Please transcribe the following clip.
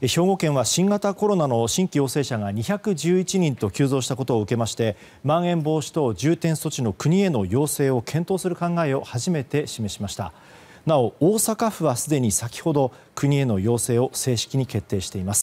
兵庫県は新型コロナの新規陽性者が211人と急増したことを受けましてまん延防止等重点措置の国への要請を検討する考えを初めて示しましたなお、大阪府はすでに先ほど国への要請を正式に決定しています。